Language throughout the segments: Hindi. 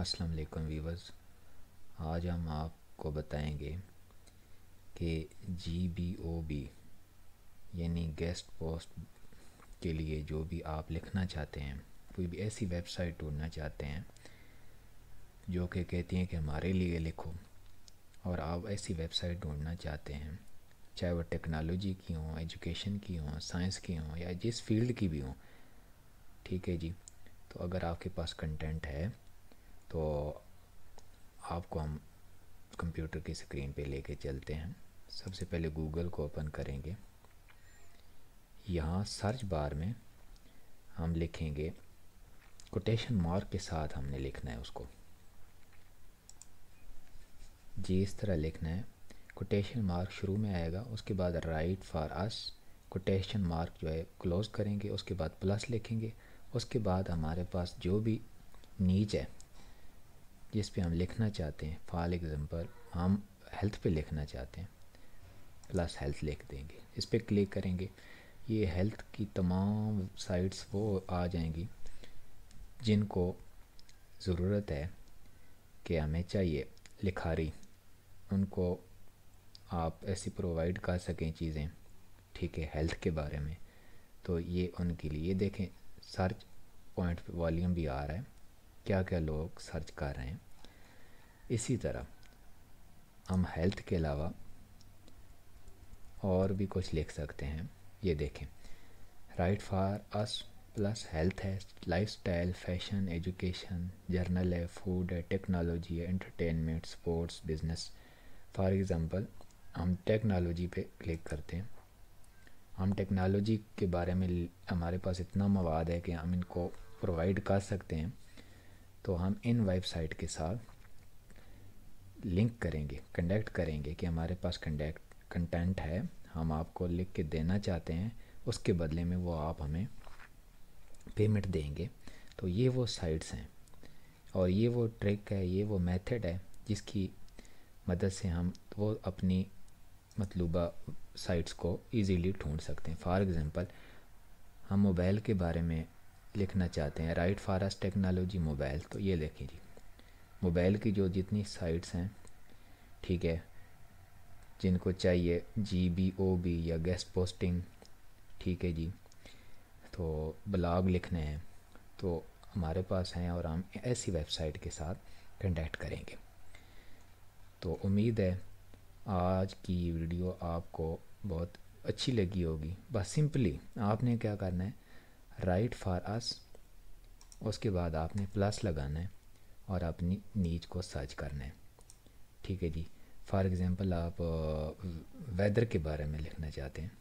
अस्सलाम वालेकुम वीवर्स आज हम आपको बताएंगे कि जी बी ओ बी यानी गेस्ट पोस्ट के लिए जो भी आप लिखना चाहते हैं कोई भी ऐसी वेबसाइट ढूंढना चाहते हैं जो कि कहती हैं कि हमारे लिए लिखो और आप ऐसी वेबसाइट ढूंढना चाहते हैं चाहे वो टेक्नोलॉजी की हों एजुकेशन की हों साइंस की हों या जिस फील्ड की भी हों ठीक है जी तो अगर आपके पास कंटेंट है तो आपको हम कंप्यूटर की स्क्रीन पे लेके चलते हैं सबसे पहले गूगल को ओपन करेंगे यहाँ सर्च बार में हम लिखेंगे कोटेशन मार्क के साथ हमने लिखना है उसको जी इस तरह लिखना है कोटेशन मार्क शुरू में आएगा उसके बाद write for us quotation mark जो है क्लोज करेंगे उसके बाद प्लस लिखेंगे उसके बाद हमारे पास जो भी नीच है जिस पे हम लिखना चाहते हैं फॉर एग्ज़ाम्पल हम हेल्थ पे लिखना चाहते हैं प्लस हेल्थ लिख देंगे इस पर क्लिक करेंगे ये हेल्थ की तमाम साइट्स वो आ जाएंगी जिनको ज़रूरत है कि हमें चाहिए लिखारी उनको आप ऐसी प्रोवाइड कर सकें चीज़ें ठीक है हेल्थ के बारे में तो ये उनके लिए देखें सर्च पॉइंट वॉल्यूम भी आ रहा है क्या क्या लोग सर्च कर रहे हैं इसी तरह हम हेल्थ के अलावा और भी कुछ लिख सकते हैं ये देखें write for us plus health है lifestyle fashion education journal है फूड है टेक्नोलॉजी है entertainment sports business for example हम टेक्नोलॉजी पे क्लिक करते हैं हम टेक्नोलॉजी के बारे में हमारे पास इतना मवाद है कि हम इनको प्रोवाइड कर सकते हैं तो हम इन वेबसाइट के साथ लिंक करेंगे कंडक्ट करेंगे कि हमारे पास कंडक्ट कंटेंट है हम आपको लिख के देना चाहते हैं उसके बदले में वो आप हमें पेमेंट देंगे तो ये वो साइट्स हैं और ये वो ट्रिक है ये वो मेथड है जिसकी मदद से हम वो अपनी मतलूबा साइट्स को इजीली ढूंढ सकते हैं फॉर एग्ज़ाम्पल हम मोबाइल के बारे में लिखना चाहते हैं राइट फारस टेक्नोलॉजी मोबाइल तो ये देखें जी मोबाइल की जो जितनी साइट्स हैं ठीक है जिनको चाहिए जी बी ओ बी या गेस्ट पोस्टिंग ठीक है जी तो ब्लॉग लिखने हैं तो हमारे पास हैं और हम ऐसी वेबसाइट के साथ कंटेक्ट करेंगे तो उम्मीद है आज की वीडियो आपको बहुत अच्छी लगी होगी बस सिंपली आपने क्या करना है राइट फॉर अस उसके बाद आपने प्लस लगाना है और अपनी नीच को सर्च करना है ठीक है जी फॉर एग्ज़ाम्पल आप वेदर के बारे में लिखना चाहते हैं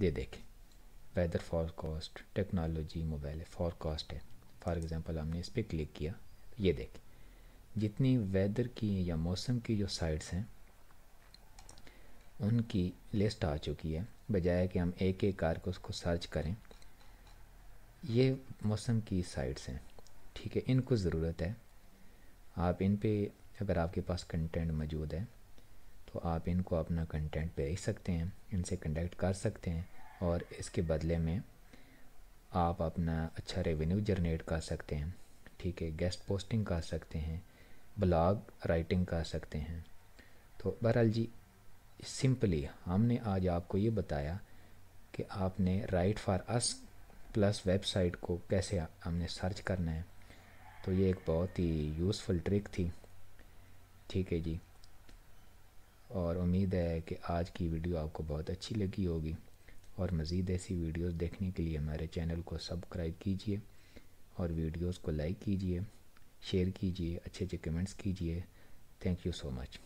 ये देखें weather forecast technology mobile forecast है फॉर एग्ज़ाम्पल हमने इस पर क्लिक किया ये देखें जितनी वेदर की या मौसम की जो साइट्स हैं उनकी लिस्ट आ चुकी है बजाय कि हम एक एक कार को उसको सर्च करें ये मौसम की साइट्स हैं ठीक है इनको ज़रूरत है आप इन पे अगर आपके पास कंटेंट मौजूद है तो आप इनको अपना कंटेंट भेज सकते हैं इनसे कंडक्ट कर सकते हैं और इसके बदले में आप अपना अच्छा रेवेन्यू जनरेट कर सकते हैं ठीक है गेस्ट पोस्टिंग कर सकते हैं ब्लॉग राइटिंग कर सकते हैं तो बहरहाल जी सिंपली हमने आज आपको ये बताया कि आपने write for us plus website को कैसे हमने सर्च करना है तो ये एक बहुत ही यूज़फुल ट्रिक थी ठीक है जी और उम्मीद है कि आज की वीडियो आपको बहुत अच्छी लगी होगी और मज़ीद ऐसी वीडियोस देखने के लिए हमारे चैनल को सब्सक्राइब कीजिए और वीडियोस को लाइक कीजिए शेयर कीजिए अच्छे अच्छे कमेंट्स कीजिए थैंक यू सो मच